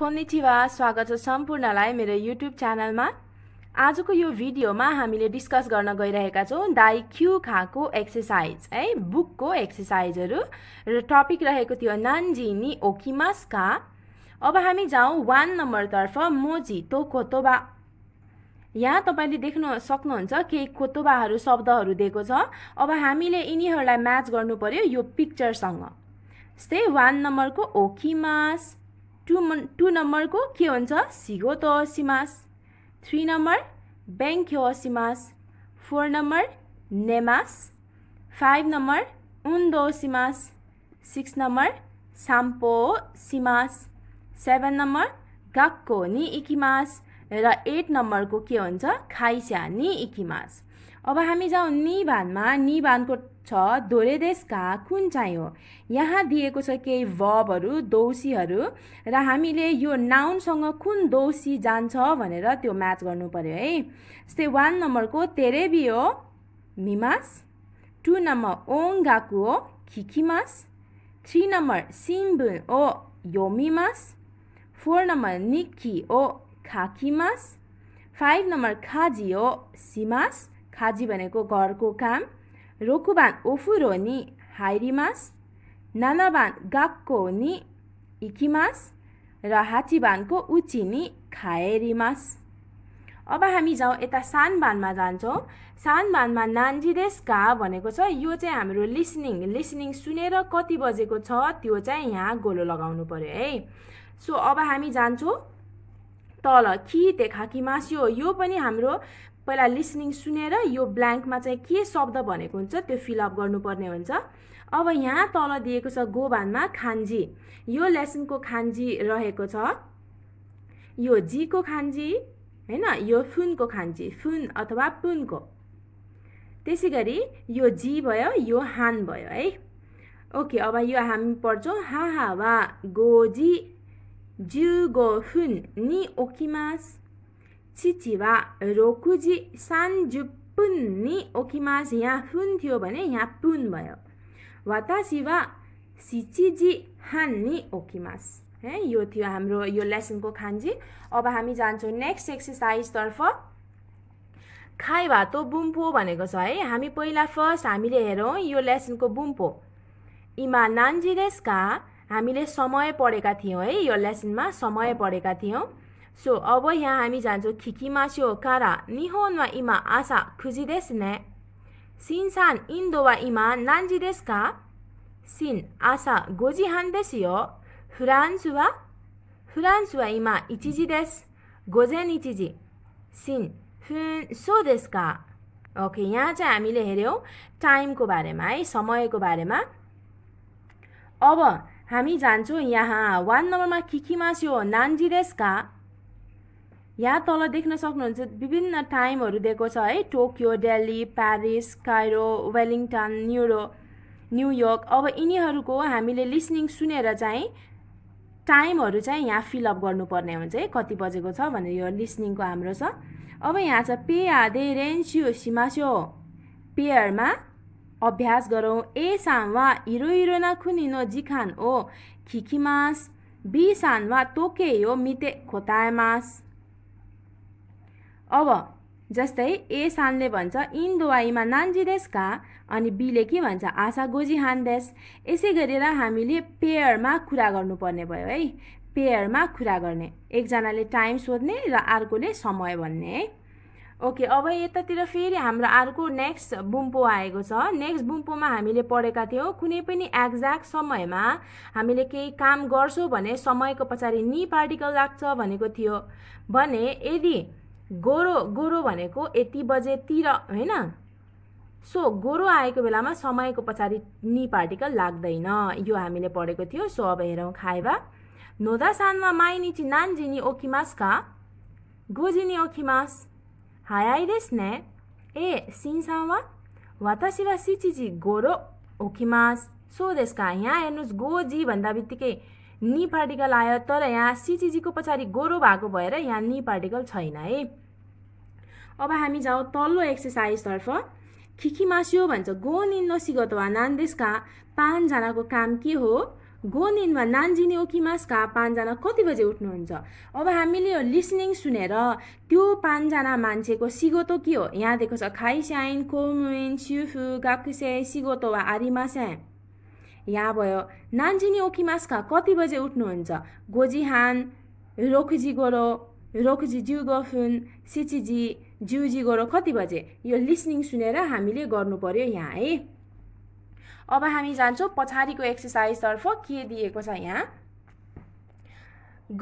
खोन्निचिवा स्वागत छ सम्पूर्णलाई मेरो युट्युब च्यानलमा आजको यो भिडियोमा हामीले डिस्कस गर्न गइरहेका छौँ दाई क्यु खाको एक्सर्साइज है बुकको एक्सर्साइजहरू र टपिक रहेको थियो नान्जिनी ओकिमासका अब हामी जाउँ वान नम्बरतर्फ मोजी तो कोतोबा यहाँ तपाईँले देख्न सक्नुहुन्छ केही कोतोबाहरू शब्दहरू दिएको छ अब हामीले यिनीहरूलाई म्याच गर्नु पर्यो यो पिक्चरसँग जस्तै वान नम्बरको ओकिमास टु टु नम्बरको के हुन्छ सिगो त असिमास थ्री नम्बर हो असिमास फोर नम्बर नेमास फाइभ नम्बर उन्दो सिमास सिक्स नम्बर साम्पो सिमास सेभेन नम्बर गक्को नि इकिमास र एट नम्बरको के हुन्छ खाइस्या नि इकिमास अब हामी जाउँ निभानमा निभानको छ देशका कुन चाहिँ हो यहाँ दिएको छ केही भबहरू दोषीहरू र हामीले यो नाउनसँग कुन दोषी जान्छ भनेर त्यो म्याच गर्नु पऱ्यो है जस्तै वान नम्बरको हो मिमास टु नम्बर गाकु हो खिखिमास थ्री नम्बर सिम्बु ओ योमिमास फोर नम्बर निक्खी ओ खाकिमास फाइभ नम्बर खाजी हो सिमास खाजी भनेको घरको काम 6番お風呂に入ります。7番学校に行きます。र हाची बानको उची नि उचिनी खाएरिमास अब हामी जाउँ यता सान बानमा जान्छौँ सान बानमा नान्जिरेस का भनेको छ यो चाहिँ हाम्रो लिसनिङ लिसनिङ सुनेर कति बजेको छ त्यो चाहिँ यहाँ गोलो लगाउनु पऱ्यो है सो अब हामी जान्छौँ तल कि देखा कि मास्यो यो पनि हाम्रो पहिला लिसनिङ सुनेर यो ब्ल्याङ्कमा चाहिँ के शब्द भनेको हुन्छ त्यो फिलअप गर्नुपर्ने हुन्छ अब यहाँ तल दिएको छ गोबानमा खान्जी यो लेसनको खान्जी रहेको छ यो जीको खान्जी होइन यो फुनको खान्जी फुन अथवा पुनको त्यसै गरी यो जी भयो यो हान भयो है ओके अब यो हामी पढ्छौँ हा हा वा गोजी जु गो फुन नि ओकिमास सिचिवा रोकुजी थियो भने यहाँ पुन भयो वातासी सिचिजी हान नि ओकिमास है यो थियो हाम्रो यो लेसनको खानजी अब हामी जान्छौँ नेक्स्ट एक्सर्साइजतर्फ खाइ भातो बुम्पो भनेको छ है हामी पहिला फर्स्ट हामीले हेरौँ यो लेसनको बुम्पो इमा नान्जी नान्जिरेसका हामीले समय पढेका थियौँ है यो लेसनमा समय पढेका थियौँ so 覚えやはみじゃんと聞きましょうから、日本は今朝9時ですね。しんさん、インドは今何時ですかしん、朝5時半ですよ。フランスはフランスは今1時です。午前1時。しん、ふん、そうですか ?OK、やじゃあ見れへるよ。タイムこばれまい、そもえこばれま。おぼ、はみじゃんと、やはん、ワンのまま聞きましょう。何時ですか यहाँ तल देख्न सक्नुहुन्छ विभिन्न टाइमहरू दिएको छ है Tokyo Delhi Paris Cairo Wellington न्युरो न्युयोर्क अब यिनीहरूको हामीले लिसनिङ सुनेर चाहिँ टाइमहरू चाहिँ यहाँ फिलअप गर्नुपर्ने हुन्छ है कति बजेको छ भनेर यो लिसनिङको हाम्रो छ अब यहाँ छ पे आधे रेन्सियो सिमास्यो पेयरमा अभ्यास गरौँ ए सान वा हिरो हिरोना खुनिनो जिखान ओ खिखिमास बी सान वा तोके यो मिते खोतामास अब जस्तै ए सानले भन्छ इन दुवाईमा नान्जी का अनि बीले के भन्छ आशा गोजी देश यसै गरेर हामीले पेयरमा कुरा गर्नुपर्ने भयो है पेयरमा कुरा गर्ने एकजनाले टाइम सोध्ने र अर्कोले समय भन्ने है ओके अब यतातिर फेरि हाम्रो अर्को नेक्स्ट बुम्पो आएको छ नेक्स्ट बुम्पोमा हामीले पढेका थियौँ कुनै पनि एक्ज्याक्ट समयमा हामीले केही काम गर्छौँ भने समयको पछाडि नि पार्टिकल लाग्छ भनेको थियो भने यदि गोरो गोरो भनेको यति बजेतिर होइन सो गोरो आएको बेलामा समयको पछाडि नि पार्टिकल लाग्दैन यो हामीले पढेको थियो सो अब हेरौँ खाएबा नोदा सानमा माइनिची नान्जिनी ओखिमास का गोजिनी ओकिमास हायाइदेस ने ए वा वातासी वा सिचिजी गोरो ओखिमास सो देशका यहाँ हेर्नुहोस् गोजी भन्दा बित्तिकै नि पार्टिकल आयो तर यहाँ सिचिजीको पछाडि गोरो भएको भएर यहाँ नि पार्टिकल छैन है अब हामी जाउँ तल्लो एक्सर्साइजतर्फ मासियो भन्छ गो निन सिगोतो वा नान्देसका पाँचजनाको काम के हो गो निन वा नान्जिने ओकिमासका पाँचजना कति बजे उठ्नुहुन्छ अब हामीले यो लिसनिङ सुनेर त्यो पाँचजना मान्छेको सिगोतो के हो यहाँ दिएको छ खाइस्याइन कोमुइन सिफु गाकुसे सिगोतो वा आरिमास्यान यहाँ भयो नान्जिनी ओकिमासका कति बजे उठ्नुहुन्छ हान रोखुजी गोरो रोखुजी गफुन सिचिजी जिउजी गरौँ कति बजे यो लिसनिङ सुनेर हामीले गर्नु पर्यो यहाँ है अब हामी जान्छौँ पछाडिको एक्सर्साइजतर्फ के दिएको छ यहाँ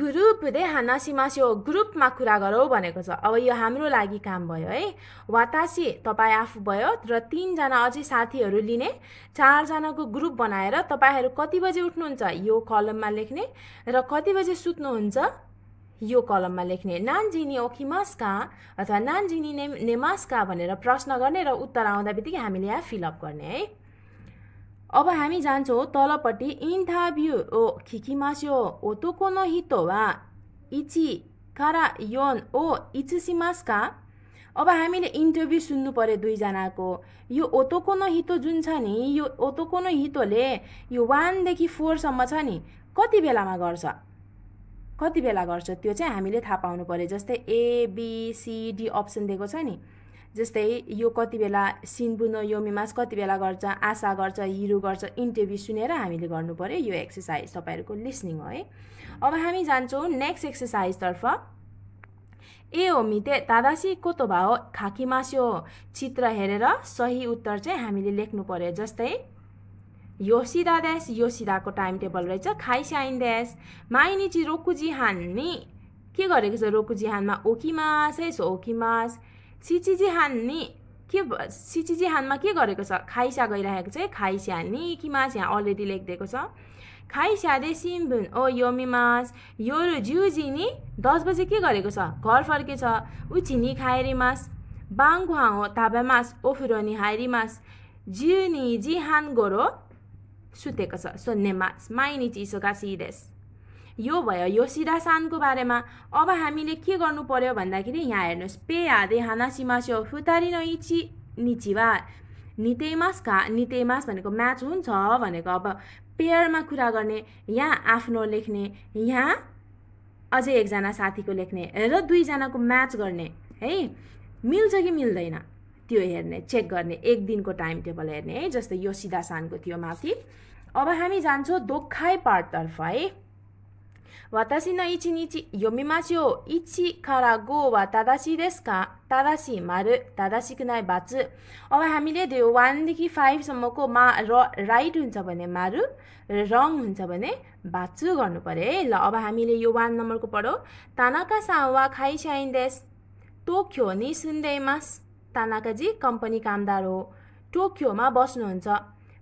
ग्रुप दे हानासिमास्यो ग्रुपमा कुरा गरौँ भनेको छ अब यो हाम्रो लागि काम भयो है वातासी तपाईँ आफू भयो र तिनजना अझै साथीहरू लिने चारजनाको ग्रुप बनाएर तपाईँहरू कति बजे उठ्नुहुन्छ यो कलममा लेख्ने र कति बजे सुत्नुहुन्छ यो कलममा लेख्ने नानजिनी ओखिमास्का अथवा नानजिनी ने नेमास्का भनेर प्रश्न गर्ने र उत्तर आउँदा बित्तिकै हामीले यहाँ फिलअप गर्ने है अब हामी जान्छौँ तलपट्टि इन्थाभ्यु ओ खिकिमास्यो ओ तुकोनो हितो वा इची कारा योन ओ इचुसिमास्का अब हामीले इन्टरभ्यू सुन्नु पऱ्यो दुईजनाको यो ओतोकोनो हितो जुन छ नि यो ओतोकोनो हितोले यो वानदेखि फोरसम्म छ नि कति बेलामा गर्छ कति बेला गर्छ त्यो चाहिँ हामीले थाहा पाउनु पऱ्यो जस्तै एबिसिडी अप्सन दिएको छ नि जस्तै यो कति बेला सिन्बुनो योमिमास कति बेला गर्छ आशा गर्छ हिरो गर्छ इन्टरभ्यू सुनेर हामीले गर्नु पऱ्यो यो एक्सर्साइज तपाईँहरूको लिसनिङ हो है अब हामी जान्छौँ नेक्स्ट एक्सर्साइजतर्फ ए हो मिते तादासी कोतो खाकी मास्यो चित्र हेरेर सही उत्तर चाहिँ हामीले लेख्नु पऱ्यो जस्तै योसिदा देश योसिदाको टाइम टेबल रहेछ खाइसाइन माइनीची रोकुजी रोकुजिहान नि के गरेको छ रोकुजिहानमा ओकिमास है सो ओकिमास सिचिजिहान नि के सिचिजिहानमा के गरेको छ खाइसा गइरहेको छ खाइस्या नि किमास यहाँ अलरेडी लेखिदिएको छ खाइस्यादे सिम्बुन ओ योमिमास योरु ज्युजी नि दस बजे के गरेको छ घर फर्केछ उछिनी खाएरिमास बाङ खुवाङ हो ताबेमास ओफुरोनी हाइरिमास जिउनी जिहान गोरो सुतेको छ सोध्नेमा माइनी चिसोका सिडेस यो भयो यो सानको बारेमा अब हामीले के गर्नु पर्यो भन्दाखेरि यहाँ हेर्नुहोस् पे हादे हाना सिमास्यो फुतारी नइची निचिवा नितेमास का नितेमास भनेको म्याच हुन्छ भनेको अब पेयरमा कुरा गर्ने यहाँ आफ्नो लेख्ने यहाँ अझै एकजना साथीको लेख्ने र दुईजनाको म्याच गर्ने है मिल्छ कि मिल्दैन त्यो हेर्ने चेक गर्ने एक दिनको टाइम टेबल हेर्ने है जस्तै यो सानको थियो माथि अब हामी जान्छौँ दोखाइ पार्टतर्फ है वातासी न इची निची योमिमासियो इची गो वा तादासी देशका तादासी मारु तादासी नै बाचु अब हामीले त्यो वानदेखि फाइभसम्मको मा र राइट हुन्छ भने मारु रङ हुन्छ भने बाचु गर्नु पऱ्यो है ल अब हामीले यो वान नम्बरको पढौँ तानाका सा वा खाइसाइन देस टोक्यो नि सुन्दैमास तानाकाजी कम्पनी कामदार हो टोक्योमा बस्नुहुन्छ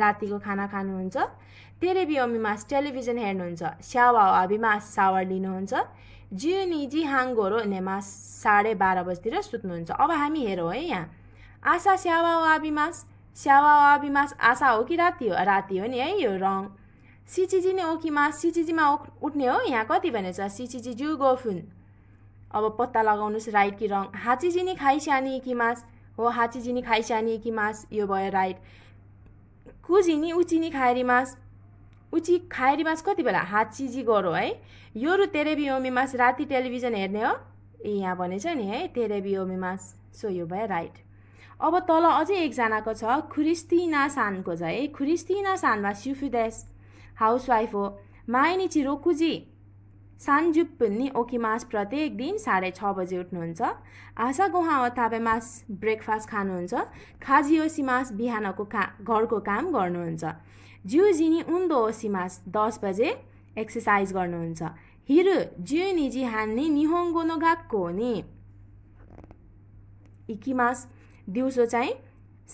रातिको खाना खानुहुन्छ तेरेबी मास टेलिभिजन हेर्नुहुन्छ स्यावा अभिमास सावर लिनुहुन्छ जियो निजी हाङ्गोरो नेमास साढे बाह्र बजीतिर सुत्नुहुन्छ अब हामी हेरौँ है यहाँ आशा स्यावा अभिमास स्यावा अभिमास आशा हो कि राति हो राति हो नि है यो रङ सिचिजी नै मास सिचिजीमा उठ्ने हो यहाँ कति भनेछ सिचिजी जु गोफुन अब पत्ता लगाउनुहोस् राइट कि रङ खाइस्यानी कि मास हो खाइस्यानी कि मास यो भयो राइट कुझिनी उचिनी खाएरी मास उची खाएरी मास कति बेला हात चिजी गरौँ है योरु तेरेबियोमी मास राति टेलिभिजन हेर्ने हो ए यहाँ भनेछ नि है तेरेबियोमी मास सो यो भयो राइट अब तल अझै एकजनाको छ खुरिस्तिना सानको छ है खुरिस्तिना सानमा सिफुदेस हाउसवाइफ हो माइनी चिरो कुजी सानजुप पुन्नी मास प्रत्येक दिन साढे छ बजे उठ्नुहुन्छ आशा गोहाओ मास ब्रेकफास्ट खानुहुन्छ खाजी ओसी मास बिहानको का घरको काम गर्नुहुन्छ जिउ जिनी उन्दो मास दस बजे एक्सर्साइज गर्नुहुन्छ हिरो जिउ निजी हान्ने निहोङ्गो हो नि मास दिउँसो चाहिँ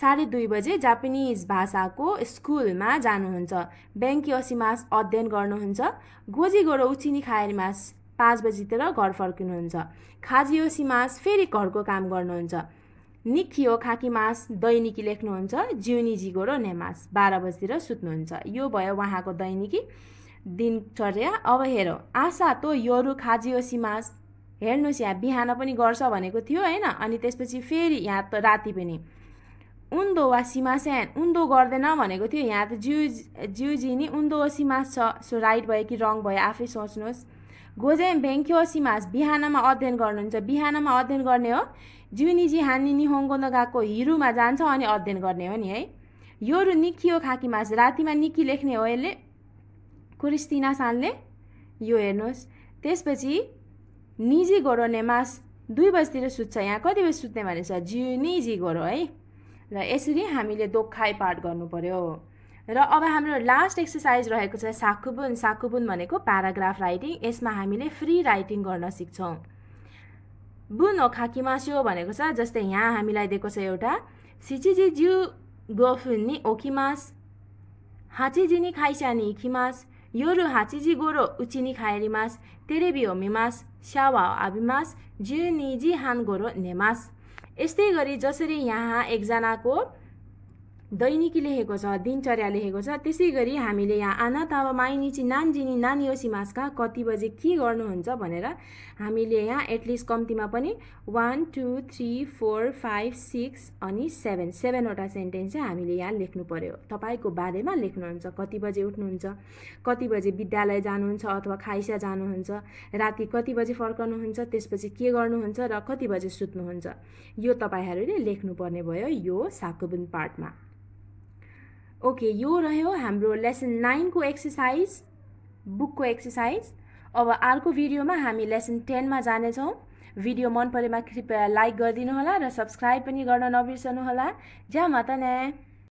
साढे दुई बजे जापानिज भाषाको स्कुलमा जानुहुन्छ ब्याङ्की असिमास अध्ययन गर्नुहुन्छ गोजी गोरो उचिनी खाएरिमास पाँच बजीतिर घर फर्किनुहुन्छ मास फेरि घरको काम गर्नुहुन्छ निखियो खाकीमास दैनिकी लेख्नुहुन्छ जिउनिजी गोरो नेमास बाह्र बजीतिर सुत्नुहुन्छ यो भयो उहाँको दैनिकी दिनचर्या अब हेरौँ आशा तो योरु मास हेर्नुहोस् यहाँ बिहान पनि गर्छ भनेको थियो होइन अनि त्यसपछि फेरि यहाँ त राति पनि उन्दो वा सेन उन्दो गर्दैन भनेको थियो यहाँ त जिउ जिउ जिनी उन्दो सीमा छ सो राइट भयो कि रङ भयो आफै सोच्नुहोस् गोजे बेङ्क्यो सिमास बिहानमा अध्ययन गर्नुहुन्छ बिहानमा अध्ययन गर्ने हो जिउनिजी हानी निहोङ्गो नगाएको हिरोमा जान्छ अनि अध्ययन गर्ने हो नि है यो रु निकियो मास रातिमा निकी लेख्ने हो यसले कुरिस्तिना सानले यो हेर्नुहोस् त्यसपछि निजी गोरो नेमास दुई बजीतिर सुत्छ यहाँ कति बजी सुत्ने भनेछ जिउ निजी गोरो है र यसरी हामीले दोखाइ पाठ गर्नु पर्यो र अब हाम्रो लास्ट एक्सर्साइज रहेको छ साकुबुन साखुबुन भनेको प्याराग्राफ राइटिङ यसमा हामीले फ्री राइटिङ गर्न सिक्छौँ बुन हो खाकिमास्यो भनेको छ जस्तै यहाँ हामीलाई दिएको छ एउटा सिचिजी गोफुन नि ओखिमास हाचिजिनी खाइसानी खिमास योरु हाँचिजी गोरो उचिनी खायरिमास तेरेबी होमिमास स्यावा आबिमास जिउ निजी हान गोरो नेमास यस्तै गरी जसरी यहाँ एकजनाको दैनिकी लेखेको छ दिनचर्या लेखेको छ त्यसै गरी हामीले यहाँ आना तावा माइनिची नानजिनी नानी ओसिमासका कति बजे के गर्नुहुन्छ भनेर हामीले यहाँ एटलिस्ट कम्तीमा पनि one two three four five six अनि सेभेन सेभेनवटा सेन्टेन्स चाहिँ हामीले यहाँ लेख्नु पऱ्यो तपाईँको बारेमा लेख्नुहुन्छ कति बजे उठ्नुहुन्छ कति बजे विद्यालय जानुहुन्छ अथवा खाइसा जानुहुन्छ राति कति बजे फर्कनुहुन्छ त्यसपछि के गर्नुहुन्छ र कति बजे सुत्नुहुन्छ यो तपाईँहरूले लेख्नुपर्ने भयो यो साकुबुन पार्टमा ओके यो रह्यो हाम्रो लेसन नाइनको एक्सर्साइज बुकको एक्सर्साइज अब अर्को भिडियोमा हामी लेसन टेनमा जानेछौँ भिडियो मन परेमा कृपया लाइक गरिदिनु होला र सब्सक्राइब पनि गर्न नबिर्सनु होला ज्या माता नै